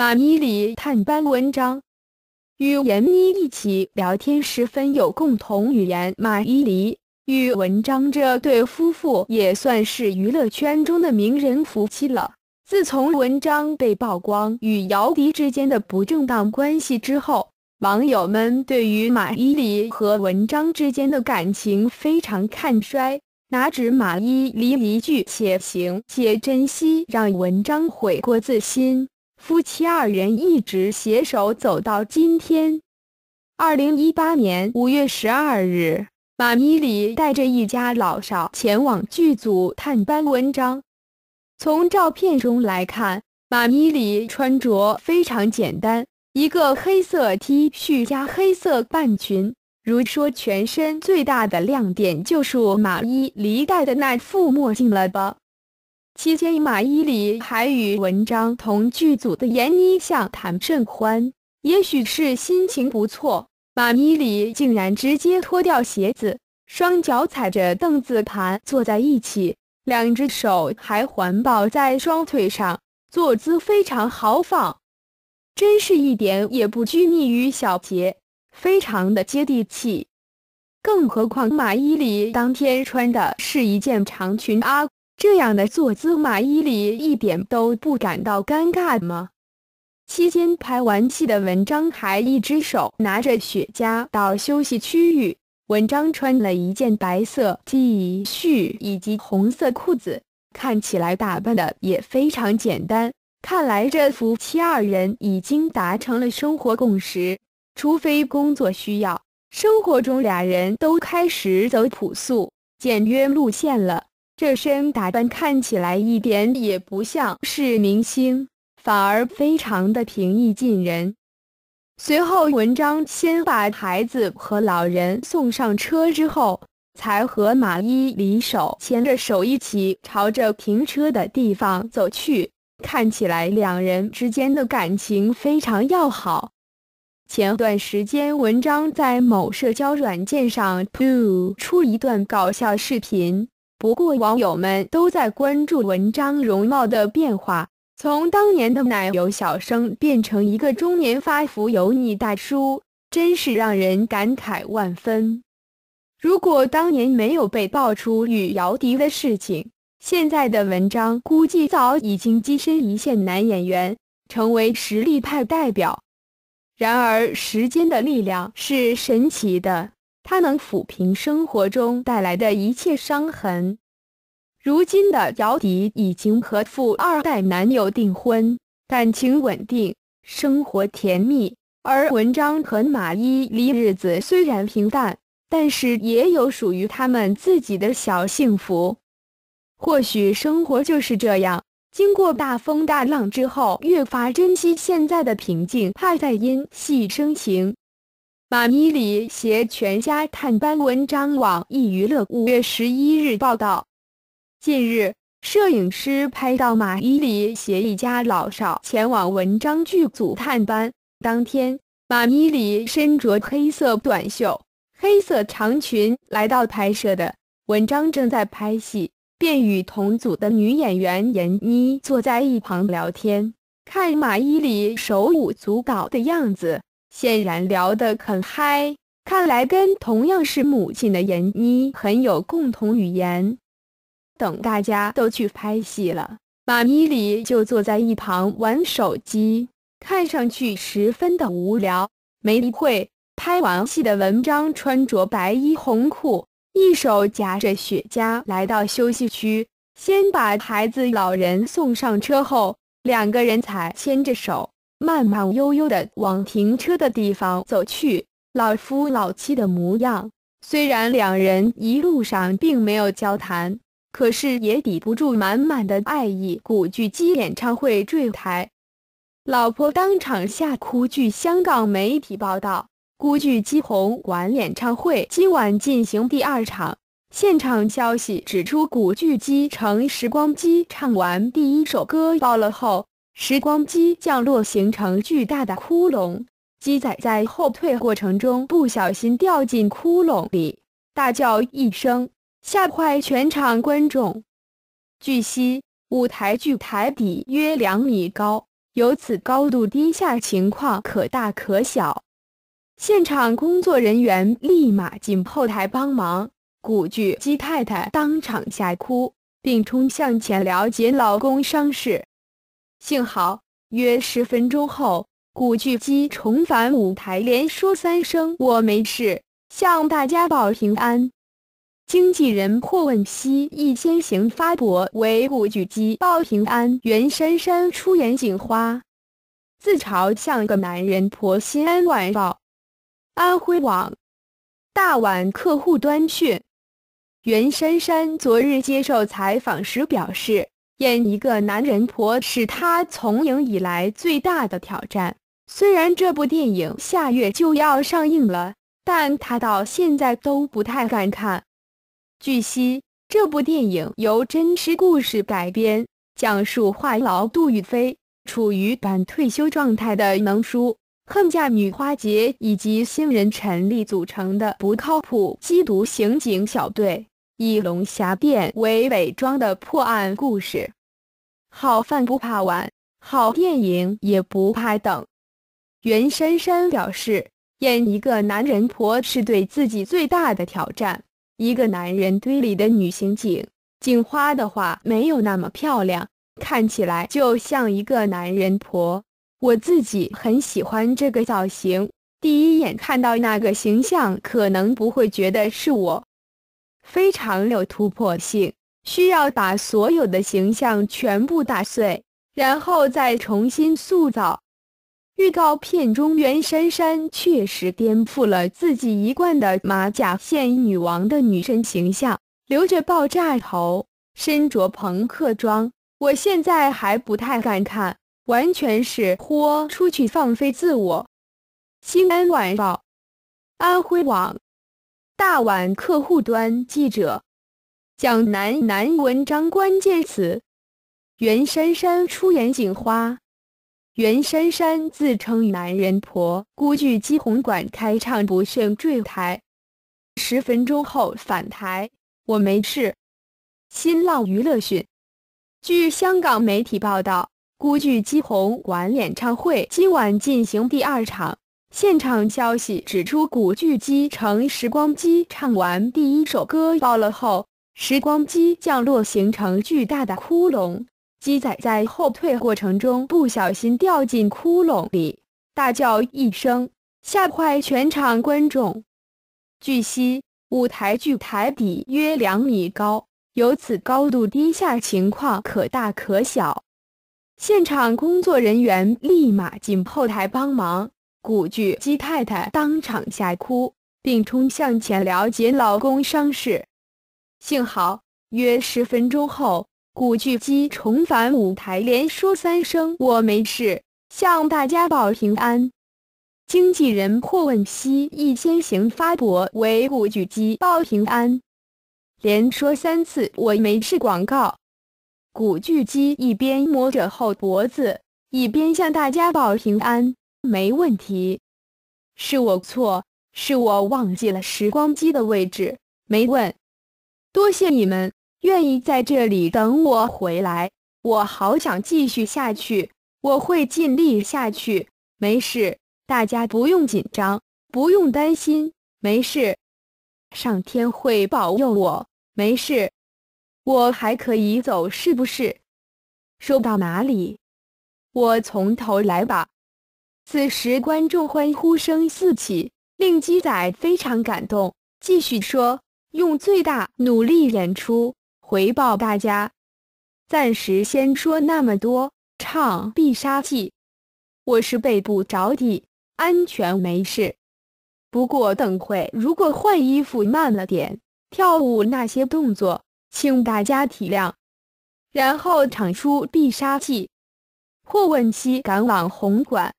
马伊琍探班文章，与闫咪一起聊天十分有共同语言。马伊琍与文章这对夫妇也算是娱乐圈中的名人夫妻了。自从文章被曝光与姚笛之间的不正当关系之后，网友们对于马伊琍和文章之间的感情非常看衰，拿指马伊琍一句“且行且珍惜”，让文章悔过自新。夫妻二人一直携手走到今天。二零一八年五月十二日，马伊琍带着一家老少前往剧组探班文章。从照片中来看，马伊琍穿着非常简单，一个黑色 T 恤加黑色半裙。如说全身最大的亮点，就数马伊琍戴的那副墨镜了吧。期间，马伊琍还与文章同剧组的闫妮相谈甚欢。也许是心情不错，马伊琍竟然直接脱掉鞋子，双脚踩着凳子盘坐在一起，两只手还环抱在双腿上，坐姿非常豪放，真是一点也不拘泥于小节，非常的接地气。更何况，马伊琍当天穿的是一件长裙啊。这样的坐姿，马伊琍一点都不感到尴尬吗？期间拍完戏的文章还一只手拿着雪茄到休息区域。文章穿了一件白色 T 恤以及红色裤子，看起来打扮的也非常简单。看来这夫妻二人已经达成了生活共识，除非工作需要，生活中俩人都开始走朴素简约路线了。这身打扮看起来一点也不像是明星，反而非常的平易近人。随后，文章先把孩子和老人送上车之后，才和马伊离手牵着手一起朝着停车的地方走去，看起来两人之间的感情非常要好。前段时间，文章在某社交软件上 p 出一段搞笑视频。不过网友们都在关注文章容貌的变化，从当年的奶油小生变成一个中年发福油腻大叔，真是让人感慨万分。如果当年没有被爆出与姚笛的事情，现在的文章估计早已经跻身一线男演员，成为实力派代表。然而时间的力量是神奇的。他能抚平生活中带来的一切伤痕。如今的姚笛已经和富二代男友订婚，感情稳定，生活甜蜜。而文章和马伊琍日子虽然平淡，但是也有属于他们自己的小幸福。或许生活就是这样，经过大风大浪之后，越发珍惜现在的平静，怕再因戏生情。马伊琍携全家探班文章。网易娱乐五月十一日报道，近日，摄影师拍到马伊琍携一家老少前往文章剧组探班。当天，马伊琍身着黑色短袖、黑色长裙来到拍摄的文章正在拍戏，便与同组的女演员闫妮坐在一旁聊天。看马伊琍手舞足蹈的样子。显然聊得很嗨，看来跟同样是母亲的闫妮很有共同语言。等大家都去拍戏了，马伊琍就坐在一旁玩手机，看上去十分的无聊。没一会，拍完戏的文章穿着白衣红裤，一手夹着雪茄来到休息区，先把孩子老人送上车后，两个人才牵着手。慢慢悠悠地往停车的地方走去，老夫老妻的模样。虽然两人一路上并没有交谈，可是也抵不住满满的爱意。古巨基演唱会坠台，老婆当场吓哭。据香港媒体报道，古巨基红馆演唱会今晚进行第二场，现场消息指出，古巨基乘时光机唱完第一首歌爆了后。时光机降落，形成巨大的窟窿。鸡仔在后退过程中不小心掉进窟窿里，大叫一声，吓坏全场观众。据悉，舞台距台底约两米高，由此高度低下情况可大可小。现场工作人员立马进后台帮忙，古巨鸡太太当场吓哭，并冲向前了解老公伤势。幸好，约十分钟后，古巨基重返舞台，连说三声“我没事”，向大家报平安。经纪人霍汶希一先行发博为古巨基报平安。袁姗姗出演警花，自嘲像个男人婆。西安晚报、安徽网大碗客户端讯，袁姗姗昨日接受采访时表示。演一个男人婆是他从影以来最大的挑战。虽然这部电影下月就要上映了，但他到现在都不太敢看。据悉，这部电影由真实故事改编，讲述画痨杜宇飞、处于半退休状态的能叔、恨嫁女花姐以及新人陈丽组成的不靠谱缉毒刑警小队。以龙虾店为伪装的破案故事，好饭不怕晚，好电影也不怕等。袁姗姗表示，演一个男人婆是对自己最大的挑战。一个男人堆里的女刑警、警花的话没有那么漂亮，看起来就像一个男人婆。我自己很喜欢这个造型，第一眼看到那个形象，可能不会觉得是我。非常有突破性，需要把所有的形象全部打碎，然后再重新塑造。预告片中，袁姗姗确实颠覆了自己一贯的马甲线女王的女神形象，留着爆炸头，身着朋克装。我现在还不太敢看，完全是豁出去放飞自我。《新安晚报》，安徽网。大碗客户端记者蒋楠楠文章关键词：袁姗姗出演警花，袁姗姗自称男人婆，孤剧姬红馆开唱不慎坠台，十分钟后返台，我没事。新浪娱乐讯，据香港媒体报道，孤剧鸡红馆演唱会今晚进行第二场。现场消息指出，古巨基乘时光机唱完第一首歌爆了后，时光机降落形成巨大的窟窿，鸡仔在后退过程中不小心掉进窟窿里，大叫一声，吓坏全场观众。据悉，舞台距台底约两米高，由此高度低下情况可大可小。现场工作人员立马进后台帮忙。古巨基太太当场吓哭，并冲向前了解老公伤势。幸好，约十分钟后，古巨基重返舞台，连说三声“我没事”，向大家报平安。经纪人霍汶希亦先行发博为古巨基报平安，连说三次“我没事”广告。古巨基一边摸着后脖子，一边向大家报平安。没问题，是我错，是我忘记了时光机的位置。没问，多谢你们愿意在这里等我回来。我好想继续下去，我会尽力下去。没事，大家不用紧张，不用担心，没事。上天会保佑我，没事，我还可以走，是不是？说到哪里？我从头来吧。此时，观众欢呼声四起，令鸡仔非常感动。继续说，用最大努力演出，回报大家。暂时先说那么多，唱必杀技。我是背部着地，安全没事。不过等会如果换衣服慢了点，跳舞那些动作，请大家体谅。然后唱出必杀技。霍问西赶往红馆。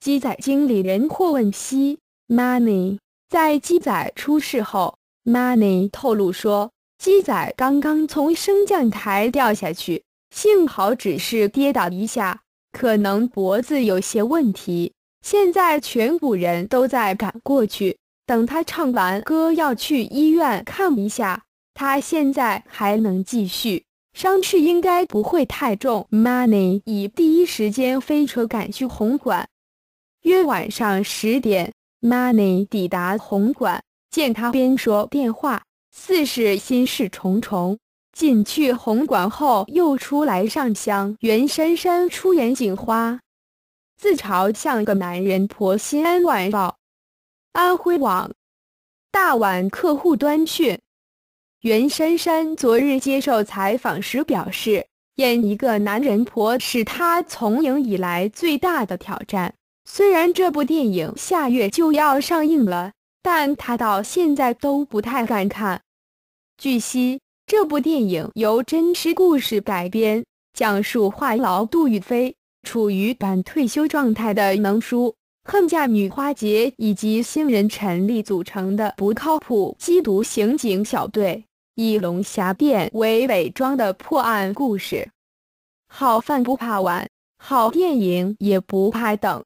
鸡仔经理人霍汶希 （Money） 在鸡仔出事后，Money 透露说，鸡仔刚刚从升降台掉下去，幸好只是跌倒一下，可能脖子有些问题。现在全部人都在赶过去，等他唱完歌要去医院看一下。他现在还能继续，伤势应该不会太重。Money 已第一时间飞车赶去红馆。约晚上十点，money 抵达红馆，见他边说电话，似是心事重重。进去红馆后，又出来上香。袁姗姗出演警花，自嘲像个男人婆。心安晚报、安徽网、大碗客户端讯，袁姗姗昨日接受采访时表示，演一个男人婆是她从影以来最大的挑战。虽然这部电影下月就要上映了，但他到现在都不太敢看。据悉，这部电影由真实故事改编，讲述话痨杜宇飞、处于半退休状态的能叔、恨嫁女花姐以及新人陈丽组成的不靠谱缉毒刑警小队，以龙虾店为伪装的破案故事。好饭不怕晚，好电影也不怕等。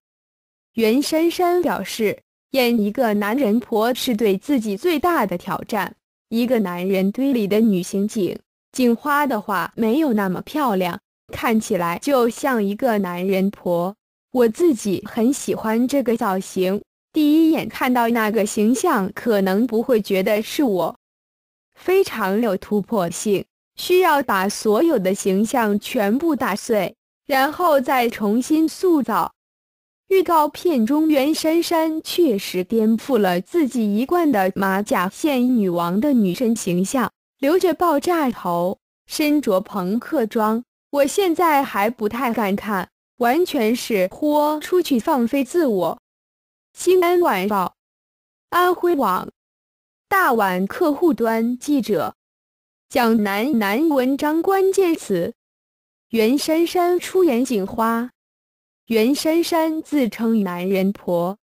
袁姗姗表示：“演一个男人婆是对自己最大的挑战。一个男人堆里的女刑警、警花的话，没有那么漂亮，看起来就像一个男人婆。我自己很喜欢这个造型。第一眼看到那个形象，可能不会觉得是我。非常有突破性，需要把所有的形象全部打碎，然后再重新塑造。”预告片中，袁姗姗确实颠覆了自己一贯的马甲线女王的女神形象，留着爆炸头，身着朋克装。我现在还不太敢看，完全是豁出去放飞自我。《新安晚报》、安徽网、大碗客户端记者蒋楠楠文章关键词：袁姗姗出演警花。袁姗姗自称“男人婆”。